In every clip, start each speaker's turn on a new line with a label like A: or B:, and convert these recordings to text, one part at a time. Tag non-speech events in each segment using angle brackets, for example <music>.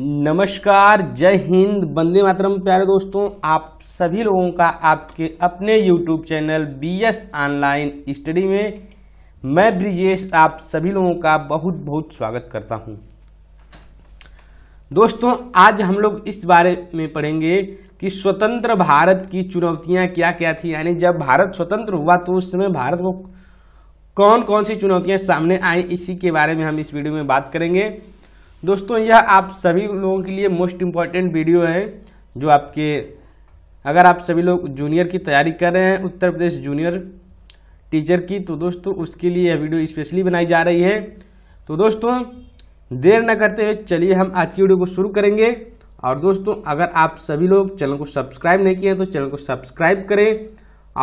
A: नमस्कार जय हिंद बंदे मातरम प्यारे दोस्तों आप सभी लोगों का आपके अपने YouTube channel B S online study में मैं ब्रिजेश आप सभी लोगों का बहुत बहुत स्वागत करता हूं दोस्तों आज हम लोग इस बारे में पढ़ेंगे कि स्वतंत्र भारत की चुनौतियां क्या क्या थी यानी जब भारत स्वतंत्र हुआ तो उस समय भारत को कौन कौन सी चुनौतियां सामने आई इसी के बारे में हम इस वीडियो में बात करेंगे दोस्तों यह आप सभी लोगों के लिए मोस्ट इम्पॉर्टेंट वीडियो है जो आपके अगर आप सभी लोग जूनियर की तैयारी कर रहे हैं उत्तर प्रदेश जूनियर टीचर की तो दोस्तों उसके लिए यह वीडियो स्पेशली बनाई जा रही है तो दोस्तों देर न करते हुए चलिए हम आज की वीडियो को शुरू करेंगे और दोस्तों अगर आप सभी लोग चैनल को सब्सक्राइब नहीं किए हैं तो चैनल को सब्सक्राइब करें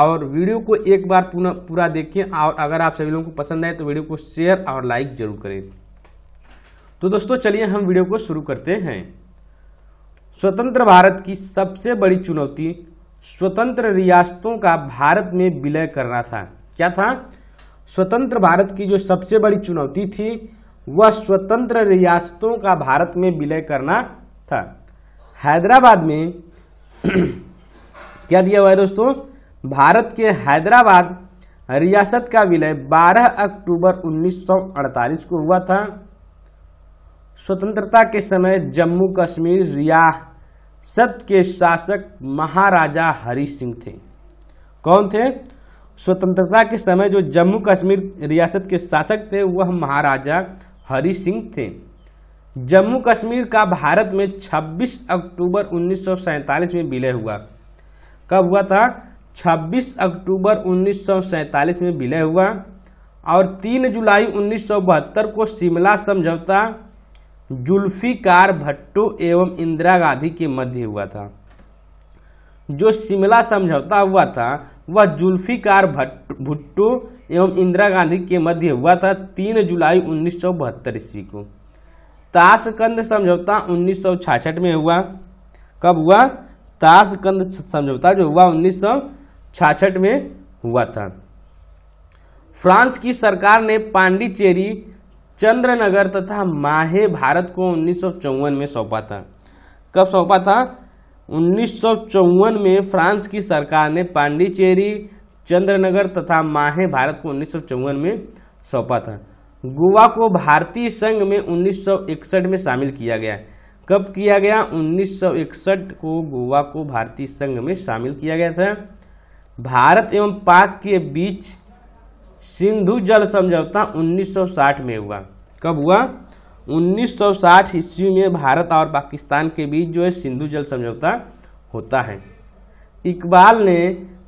A: और वीडियो को एक बार पूरा पूरा देखें और अगर आप सभी लोगों को पसंद आए तो वीडियो को शेयर और लाइक जरूर करें तो दोस्तों चलिए हम वीडियो को शुरू करते हैं स्वतंत्र भारत की सबसे बड़ी चुनौती स्वतंत्र रियासतों का भारत में विलय करना था क्या था स्वतंत्र भारत की जो सबसे बड़ी चुनौती थी वह स्वतंत्र रियासतों का भारत में विलय करना था हैदराबाद में <clears throat> क्या दिया हुआ है दोस्तों भारत के हैदराबाद रियासत का विलय 12 अक्टूबर 1948 को हुआ था स्वतंत्रता के समय जम्मू कश्मीर रियासत के शासक महाराजा हरि सिंह थे कौन थे स्वतंत्रता के समय जो जम्मू कश्मीर रियासत के शासक थे वह महाराजा हरि सिंह थे जम्मू कश्मीर का भारत में 26 अक्टूबर उन्नीस में विलय हुआ कब हुआ था 26 अक्टूबर उन्नीस में विलय हुआ और 3 जुलाई उन्नीस को शिमला समझौता जुल्फिकार भट्टो एवं इंदिरा गांधी के मध्य हुआ था जो शिमला समझौता हुआ था वह जुल्फिकार भुट्टो एवं इंदिरा गांधी के मध्य हुआ था तीन जुलाई उन्नीस ईस्वी को ताशकंद समझौता उन्नीस में हुआ कब हुआ ताशकंद समझौता जो हुआ उन्नीस में हुआ था फ्रांस की सरकार ने पांडिचेरी चंद्रनगर तथा माहे भारत को उन्नीस में सौंपा था कब सौंपा था उन्नीस में फ्रांस की सरकार ने पांडिचेरी चंद्रनगर तथा माहे भारत को उन्नीस में सौंपा था गोवा को भारतीय संघ में 1961 में शामिल किया गया कब किया गया 1961 को गोवा को भारतीय संघ में शामिल किया गया था भारत एवं पाक के बीच सिंधु जल समझौता 1960 में हुआ कब हुआ 1960 ईस्वी में भारत और पाकिस्तान के बीच जो है सिंधु जल समझौता होता है इकबाल ने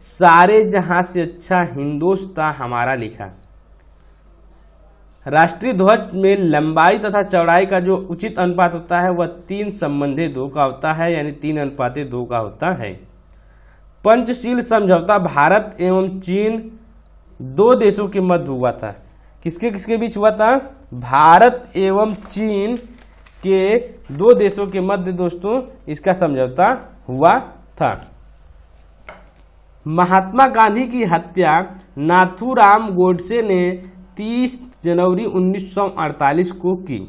A: सारे जहां से अच्छा हिंदुस्तान हमारा लिखा राष्ट्रीय ध्वज में लंबाई तथा चौड़ाई का जो उचित अनुपात होता है वह तीन संबंधे दो का होता है यानी तीन अनुपात दो का होता है पंचशील समझौता भारत एवं चीन दो देशों के मध्य हुआ था किसके किसके बीच हुआ था भारत एवं चीन के दो देशों के मध्य दोस्तों इसका समझौता हुआ था महात्मा गांधी की हत्या नाथूराम गोडसे ने 30 जनवरी 1948 को की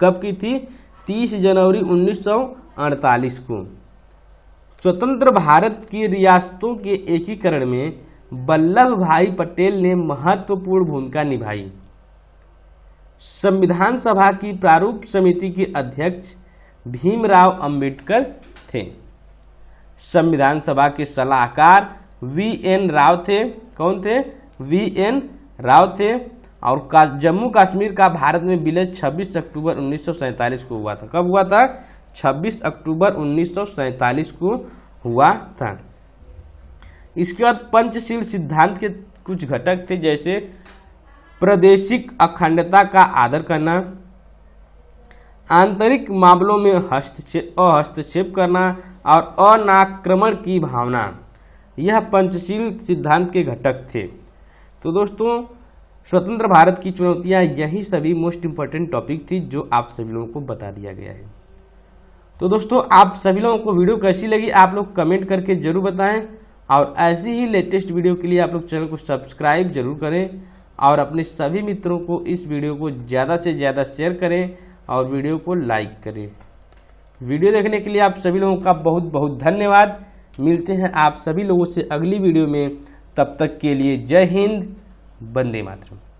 A: कब की थी 30 जनवरी 1948 को स्वतंत्र भारत की रियासतों के एकीकरण में वल्लभ भाई पटेल ने महत्वपूर्ण भूमिका निभाई संविधान सभा की प्रारूप समिति के अध्यक्ष भीमराव अंबेडकर थे संविधान सभा के सलाहकार वी एन राव थे कौन थे वी एन राव थे और का, जम्मू कश्मीर का भारत में विलय 26 अक्टूबर 1947 को हुआ था कब हुआ था 26 अक्टूबर 1947 को हुआ था इसके बाद पंचशील सिद्धांत के कुछ घटक थे जैसे प्रदेशिक अखंडता का आदर करना आंतरिक मामलों में हस्तक्षेप करना और अनाक्रमण की भावना यह पंचशील सिद्धांत के घटक थे तो दोस्तों स्वतंत्र भारत की चुनौतियां यही सभी मोस्ट इम्पॉर्टेंट टॉपिक थी जो आप सभी लोगों को बता दिया गया है तो दोस्तों आप सभी लोगों को वीडियो कैसी लगी आप लोग कमेंट करके जरूर बताएं और ऐसी ही लेटेस्ट वीडियो के लिए आप लोग चैनल को सब्सक्राइब जरूर करें और अपने सभी मित्रों को इस वीडियो को ज़्यादा से ज़्यादा शेयर करें और वीडियो को लाइक करें वीडियो देखने के लिए आप सभी लोगों का बहुत बहुत धन्यवाद मिलते हैं आप सभी लोगों से अगली वीडियो में तब तक के लिए जय हिंद वंदे मातरम